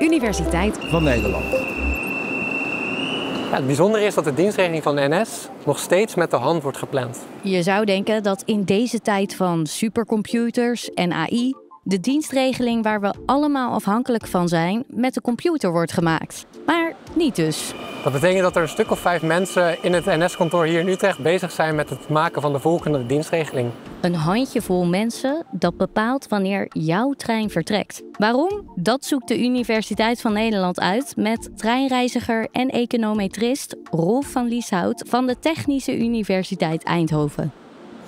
Universiteit van Nederland. het bijzondere is dat de dienstregeling van de NS nog steeds met de hand wordt gepland. Je zou denken dat in deze tijd van supercomputers en AI de dienstregeling waar we allemaal afhankelijk van zijn met de computer wordt gemaakt. Maar niet dus. Dat betekent dat er een stuk of vijf mensen in het NS-kantoor hier in Utrecht bezig zijn met het maken van de volgende dienstregeling. Een handjevol mensen dat bepaalt wanneer jouw trein vertrekt. Waarom? Dat zoekt de Universiteit van Nederland uit met treinreiziger en econometrist Rolf van Lieshout van de Technische Universiteit Eindhoven.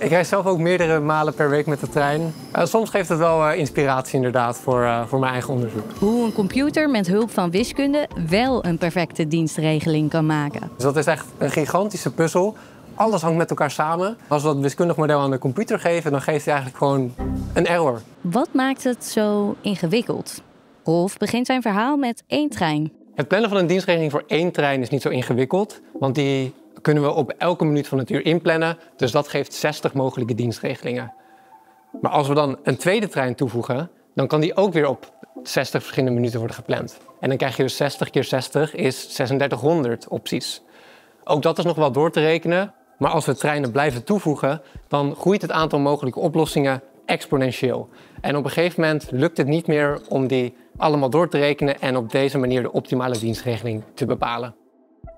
Ik reis zelf ook meerdere malen per week met de trein. Eh, soms geeft het wel eh, inspiratie inderdaad voor, eh, voor mijn eigen onderzoek. Hoe een computer met hulp van wiskunde wel een perfecte dienstregeling kan maken. Dus dat is echt een gigantische puzzel. Alles hangt met elkaar samen. Als we dat wiskundig model aan de computer geven, dan geeft hij eigenlijk gewoon een error. Wat maakt het zo ingewikkeld? Rolf begint zijn verhaal met één trein. Het plannen van een dienstregeling voor één trein is niet zo ingewikkeld, want die kunnen we op elke minuut van het uur inplannen, dus dat geeft 60 mogelijke dienstregelingen. Maar als we dan een tweede trein toevoegen, dan kan die ook weer op 60 verschillende minuten worden gepland. En dan krijg je dus 60 keer 60 is 3600 opties. Ook dat is nog wel door te rekenen, maar als we treinen blijven toevoegen, dan groeit het aantal mogelijke oplossingen exponentieel. En op een gegeven moment lukt het niet meer om die allemaal door te rekenen en op deze manier de optimale dienstregeling te bepalen.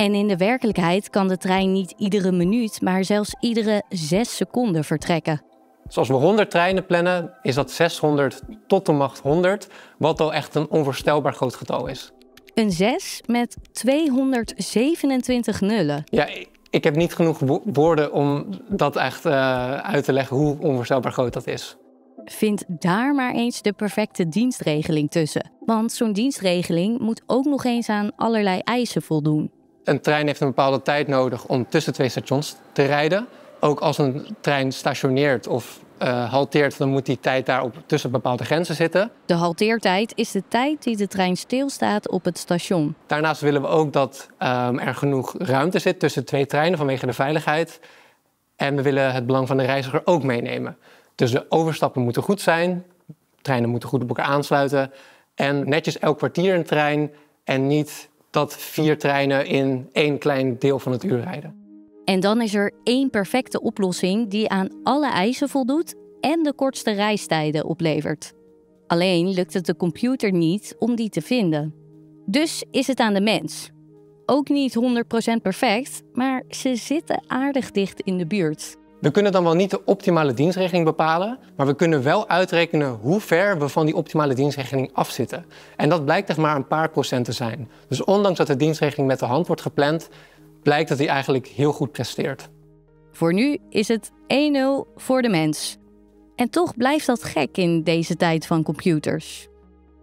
En in de werkelijkheid kan de trein niet iedere minuut, maar zelfs iedere zes seconden vertrekken. Zoals we 100 treinen plannen, is dat 600 tot de macht 100, wat al echt een onvoorstelbaar groot getal is. Een 6 met 227 nullen. Ja, ik heb niet genoeg woorden om dat echt eh, uit te leggen hoe onvoorstelbaar groot dat is. Vind daar maar eens de perfecte dienstregeling tussen. Want zo'n dienstregeling moet ook nog eens aan allerlei eisen voldoen. Een trein heeft een bepaalde tijd nodig om tussen twee stations te rijden. Ook als een trein stationeert of eh, halteert, dan moet die tijd daar op tussen bepaalde grenzen zitten. De halteertijd is de tijd die de trein stilstaat op het station. Daarnaast willen we ook dat ehm, er genoeg ruimte zit tussen twee treinen vanwege de veiligheid. En we willen het belang van de reiziger ook meenemen. Dus de overstappen moeten goed zijn, treinen moeten goed op elkaar aansluiten. En netjes elk kwartier een trein en niet dat vier treinen in één klein deel van het uur rijden. En dan is er één perfecte oplossing die aan alle eisen voldoet en de kortste reistijden oplevert. Alleen lukt het de computer niet om die te vinden. Dus is het aan de mens. Ook niet 100% perfect, maar ze zitten aardig dicht in de buurt. We kunnen dan wel niet de optimale dienstregeling bepalen, maar we kunnen wel uitrekenen hoe ver we van die optimale dienstregeling afzitten. En dat blijkt echt maar een paar procent te zijn. Dus ondanks dat de dienstregeling met de hand wordt gepland, blijkt dat hij eigenlijk heel goed presteert. Voor nu is het 1-0 voor de mens. En toch blijft dat gek in deze tijd van computers.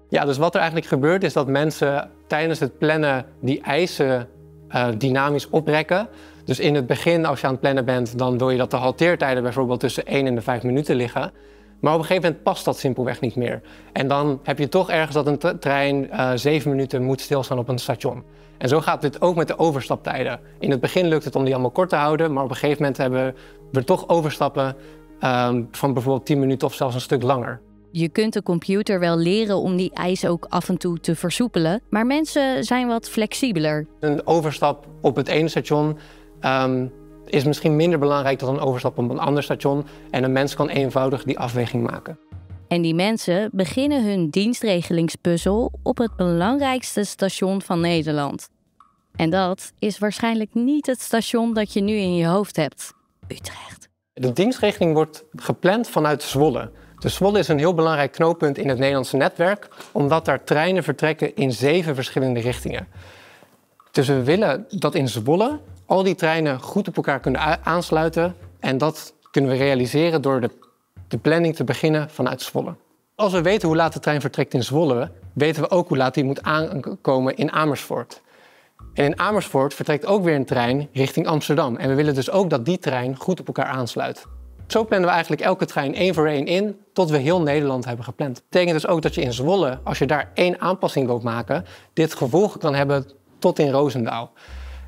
Ja, dus wat er eigenlijk gebeurt is dat mensen tijdens het plannen die eisen eh, dynamisch oprekken. Dus in het begin, als je aan het plannen bent, dan wil je dat de halteertijden bijvoorbeeld tussen 1 en de 5 minuten liggen. Maar op een gegeven moment past dat simpelweg niet meer. En dan heb je toch ergens dat een trein uh, eh, 7 minuten moet stilstaan op een station. En zo gaat dit ook met de overstaptijden. In het begin lukt het om die allemaal kort te houden, maar op een gegeven moment hebben we toch overstappen ehm, van bijvoorbeeld 10 minuten of zelfs een stuk langer. Je kunt de computer wel leren om die eisen ook af en toe te versoepelen, maar mensen zijn wat flexibeler. Een overstap op het ene station Ehm, is misschien minder belangrijk dan een overstap op een ander station. En een mens kan eenvoudig die afweging maken. En die mensen beginnen hun dienstregelingspuzzel op het belangrijkste station van Nederland. En dat is waarschijnlijk niet het station dat je nu in je hoofd hebt: Utrecht. De dienstregeling wordt gepland vanuit Zwolle. De Zwolle is een heel belangrijk knooppunt in het Nederlandse netwerk, omdat daar treinen vertrekken in zeven verschillende richtingen. Dus we willen dat in Zwolle al die treinen goed op elkaar kunnen aansluiten. En dat kunnen we realiseren door de, de planning te beginnen vanuit Zwolle. Als we weten hoe laat de trein vertrekt in Zwolle, weten we ook hoe laat die moet aankomen in Amersfoort. En in Amersfoort vertrekt ook weer een trein richting Amsterdam. En we willen dus ook dat die trein goed op elkaar aansluit. Zo plannen we eigenlijk elke trein één voor één in, tot we heel Nederland hebben gepland. Dat betekent dus ook dat je in Zwolle, als je daar één aanpassing wilt maken, dit gevolgen kan hebben tot in Roosendaal.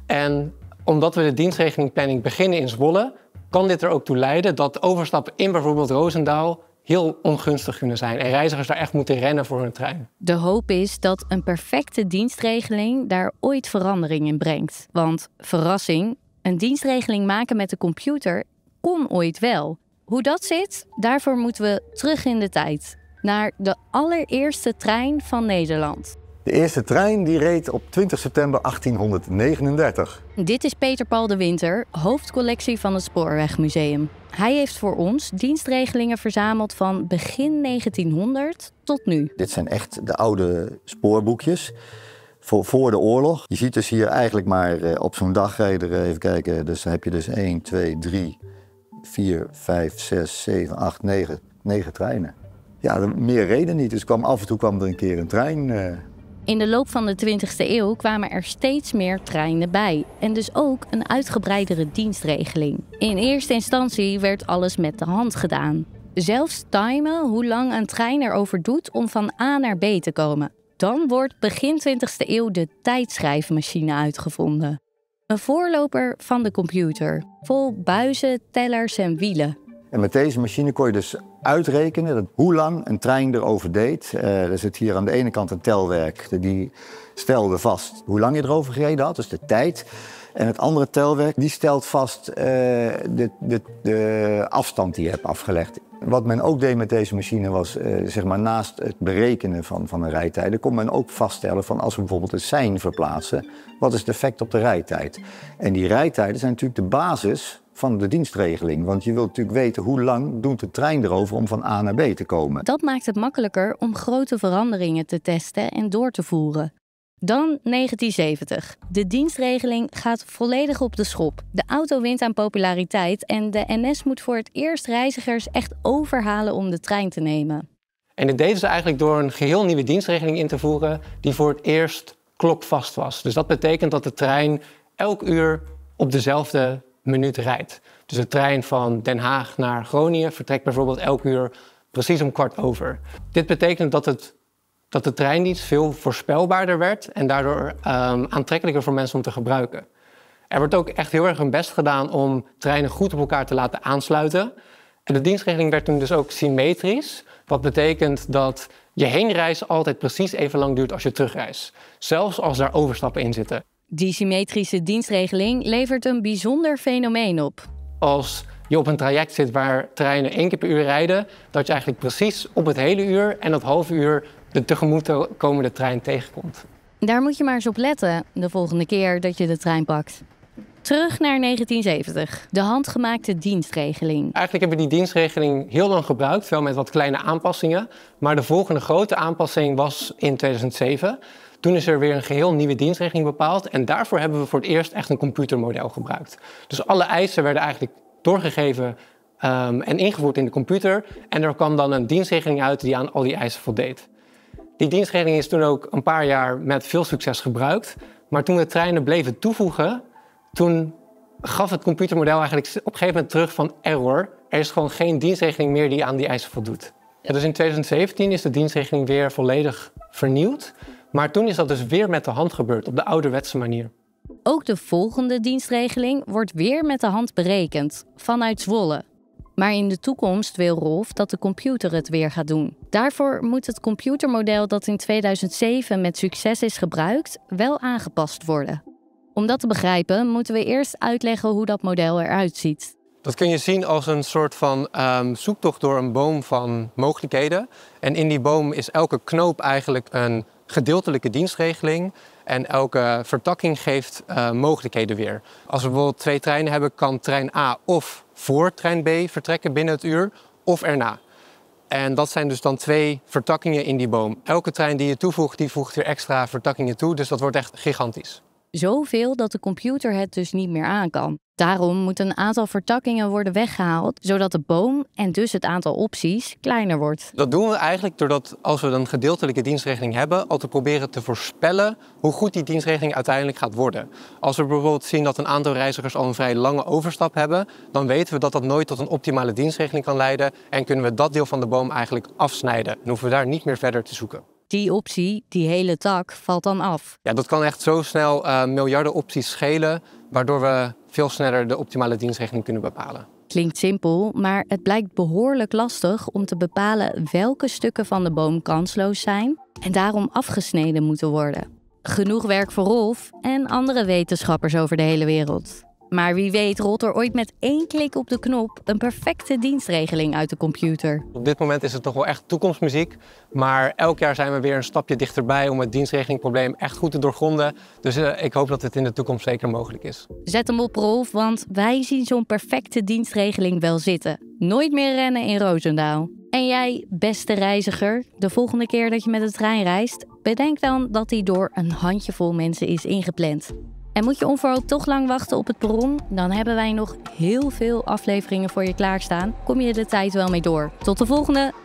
En omdat we de dienstregelingplanning beginnen in Zwolle, kan dit er ook toe leiden dat overstappen in bijvoorbeeld Roosendaal heel ongunstig kunnen zijn en reizigers daar echt moeten rennen voor hun trein. De hoop is dat een perfecte dienstregeling daar ooit verandering in brengt. Want verrassing, een dienstregeling maken met de computer kon ooit wel. Hoe dat zit, daarvoor moeten we terug in de tijd. Naar de allereerste trein van Nederland. De eerste trein die reed op 20 september 1839. Dit is Peter Paul de Winter, hoofdcollectie van het Spoorwegmuseum. Hij heeft voor ons dienstregelingen verzameld van begin 1900 tot nu. Dit zijn echt de oude spoorboekjes voor, voor de oorlog. Je ziet dus hier eigenlijk maar eh, op zo'n dag reden, eh, even kijken, dus heb je dus 1, 2, 3, 4, 5, 6, 7, 8, 9, 9 treinen. Ja, meer reden niet. Dus kwam, af en toe kwam er een keer een trein. Eh, in de loop van de 20e eeuw kwamen er steeds meer treinen bij en dus ook een uitgebreidere dienstregeling. In eerste instantie werd alles met de hand gedaan. Zelfs timen hoe lang een trein erover doet om van A naar B te komen. Dan wordt begin 20e eeuw de tijdschrijfmachine uitgevonden. Een voorloper van de computer, vol buizen, tellers en wielen. En met deze machine kon je dus uitrekenen dat hoe lang een trein erover deed. Uh, er zit hier aan de ene kant een telwerk, die stelde vast hoe lang je erover gereden had, dus de tijd. En het andere telwerk die stelt vast eh, de, de, de afstand die je hebt afgelegd wat men ook deed met deze machine was, eh, zeg maar, naast het berekenen van, van de rijtijden, kon men ook vaststellen van als we bijvoorbeeld een sein verplaatsen, wat is het effect op de rijtijd? En die rijtijden zijn natuurlijk de basis van de dienstregeling. Want je wilt natuurlijk weten hoe lang doet de trein erover om van A naar B te komen. Dat maakt het makkelijker om grote veranderingen te testen en door te voeren. Dan 1970. De dienstregeling gaat volledig op de schop. De auto wint aan populariteit en de NS moet voor het eerst reizigers echt overhalen om de trein te nemen. En dit deden ze eigenlijk door een geheel nieuwe dienstregeling in te voeren die voor het eerst klokvast was. Dus dat betekent dat de trein elk uur op dezelfde minuut rijdt. Dus de trein van Den Haag naar Groningen vertrekt bijvoorbeeld elk uur precies om kwart over. Dit betekent dat het dat de treindienst veel voorspelbaarder werd en daardoor ehm, aantrekkelijker voor mensen om te gebruiken. Er wordt ook echt heel erg hun best gedaan om treinen goed op elkaar te laten aansluiten. En de dienstregeling werd toen dus ook symmetrisch, wat betekent dat je heenreis altijd precies even lang duurt als je terugreis, zelfs als daar overstappen in zitten. Die symmetrische dienstregeling levert een bijzonder fenomeen op. Als je op een traject zit waar treinen één keer per uur rijden, dat je eigenlijk precies op het hele uur en dat half uur de tegemoetkomende trein tegenkomt. Daar moet je maar eens op letten de volgende keer dat je de trein pakt. Terug naar 1970, de handgemaakte dienstregeling. Eigenlijk hebben we die dienstregeling heel lang gebruikt, wel met wat kleine aanpassingen. Maar de volgende grote aanpassing was in 2007. Toen is er weer een geheel nieuwe dienstregeling bepaald. En daarvoor hebben we voor het eerst echt een computermodel gebruikt. Dus alle eisen werden eigenlijk doorgegeven ehm, en ingevoerd in de computer. En er kwam dan een dienstregeling uit die aan al die eisen voldeed. Die dienstregeling is toen ook een paar jaar met veel succes gebruikt. Maar toen de treinen bleven toevoegen, toen gaf het computermodel eigenlijk op een gegeven moment terug van error. Er is gewoon geen dienstregeling meer die aan die eisen voldoet. dus in 2017 is de dienstregeling weer volledig vernieuwd. Maar toen is dat dus weer met de hand gebeurd, op de ouderwetse manier. Ook de volgende dienstregeling wordt weer met de hand berekend, vanuit Zwolle. Maar in de toekomst wil Rolf dat de computer het weer gaat doen. Daarvoor moet het computermodel dat in 2007 met succes is gebruikt, wel aangepast worden. Om dat te begrijpen, moeten we eerst uitleggen hoe dat model eruit ziet. Dat kun je zien als een soort van ehm, zoektocht door een boom van mogelijkheden. En in die boom is elke knoop eigenlijk een gedeeltelijke dienstregeling. En elke vertakking geeft eh, mogelijkheden weer. Als we bijvoorbeeld twee treinen hebben, kan trein A of voor trein B vertrekken binnen het uur of erna. En dat zijn dus dan twee vertakkingen in die boom. Elke trein die je toevoegt, die voegt weer extra vertakkingen toe. Dus dat wordt echt gigantisch zoveel dat de computer het dus niet meer aan kan. Daarom moeten een aantal vertakkingen worden weggehaald, zodat de boom en dus het aantal opties kleiner wordt. Dat doen we eigenlijk doordat als we een gedeeltelijke dienstregeling hebben, al te proberen te voorspellen hoe goed die dienstregeling uiteindelijk gaat worden. Als we bijvoorbeeld zien dat een aantal reizigers al een vrij lange overstap hebben, dan weten we dat dat nooit tot een optimale dienstregeling kan leiden en kunnen we dat deel van de boom eigenlijk afsnijden Dan hoeven we daar niet meer verder te zoeken die optie, die hele tak, valt dan af. Ja, dat kan echt zo snel eh, miljarden opties schelen, waardoor we veel sneller de optimale dienstregeling kunnen bepalen. Klinkt simpel, maar het blijkt behoorlijk lastig om te bepalen welke stukken van de boom kansloos zijn en daarom afgesneden moeten worden. Genoeg werk voor Rolf en andere wetenschappers over de hele wereld. Maar wie weet rolt er ooit met één klik op de knop een perfecte dienstregeling uit de computer. Op dit moment is het toch wel echt toekomstmuziek. Maar elk jaar zijn we weer een stapje dichterbij om het dienstregelingprobleem echt goed te doorgronden. Dus eh, ik hoop dat het in de toekomst zeker mogelijk is. Zet hem op Rolf, want wij zien zo'n perfecte dienstregeling wel zitten. Nooit meer rennen in Roosendaal. En jij, beste reiziger, de volgende keer dat je met de trein reist, bedenk dan dat die door een handjevol mensen is ingepland. En moet je onverhoopt toch lang wachten op het perron? Dan hebben wij nog heel veel afleveringen voor je klaarstaan. Kom je de tijd wel mee door. Tot de volgende!